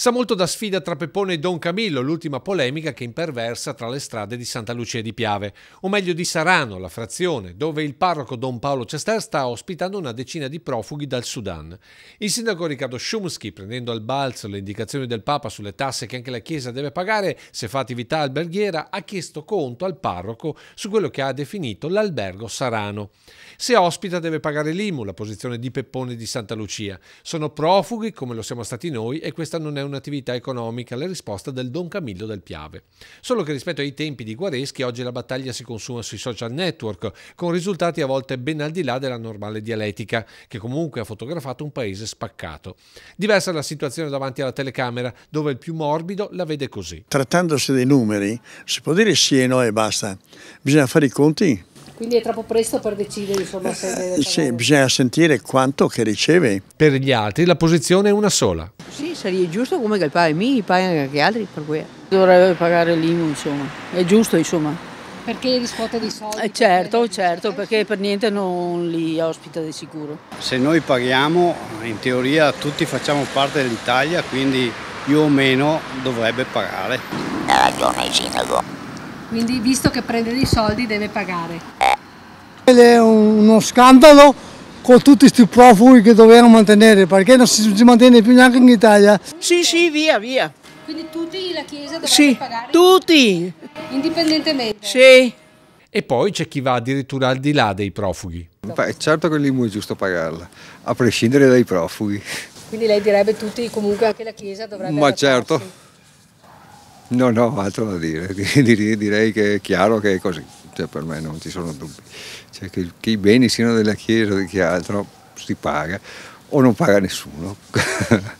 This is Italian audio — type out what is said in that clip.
Sa molto da sfida tra Peppone e Don Camillo, l'ultima polemica che imperversa tra le strade di Santa Lucia di Piave, o meglio di Sarano, la frazione, dove il parroco Don Paolo Cester sta ospitando una decina di profughi dal Sudan. Il sindaco Riccardo Schumsky, prendendo al balzo le indicazioni del Papa sulle tasse che anche la Chiesa deve pagare se fa attività alberghiera, ha chiesto conto al parroco su quello che ha definito l'albergo Sarano. Se ospita deve pagare l'IMU, la posizione di Peppone di Santa Lucia. Sono profughi come lo siamo stati noi e questa non è una un'attività economica la risposta del Don Camillo del Piave. Solo che rispetto ai tempi di Guareschi oggi la battaglia si consuma sui social network, con risultati a volte ben al di là della normale dialettica, che comunque ha fotografato un paese spaccato. Diversa la situazione davanti alla telecamera, dove il più morbido la vede così. Trattandosi dei numeri, si può dire sì e no e basta. Bisogna fare i conti quindi è troppo presto per decidere insomma, se eh, deve Sì, bisogna sentire quanto che riceve. Per gli altri la posizione è una sola. Sì, sarebbe giusto come che il padre mi paga anche gli altri per cui dovrebbe pagare l'IMU, insomma. È giusto, insomma. Perché riscuote dei soldi? Eh, certo, perché... certo, eh, perché per niente non li ospita di sicuro. Se noi paghiamo, in teoria tutti facciamo parte dell'Italia, quindi più o meno dovrebbe pagare. Ha ragione il sindaco quindi visto che prende dei soldi deve pagare. È uno scandalo con tutti questi profughi che dovevano mantenere, perché non si, mantiene più neanche in Italia. Sì, sì, via, via. Quindi tutti la Chiesa dovranno sì, pagare? tutti. Indipendentemente? Sì. E poi c'è chi va addirittura al di là dei profughi. Beh, certo che l'IMU è giusto pagarla, a prescindere dai profughi. Quindi lei direbbe tutti comunque anche la Chiesa dovrebbe... Ma certo. Farsi. Non ho altro da dire. Direi che è chiaro che è così. Cioè, per me non ci sono dubbi. Cioè, che, i beni siano della Chiesa o di chi altro si paga o non paga nessuno.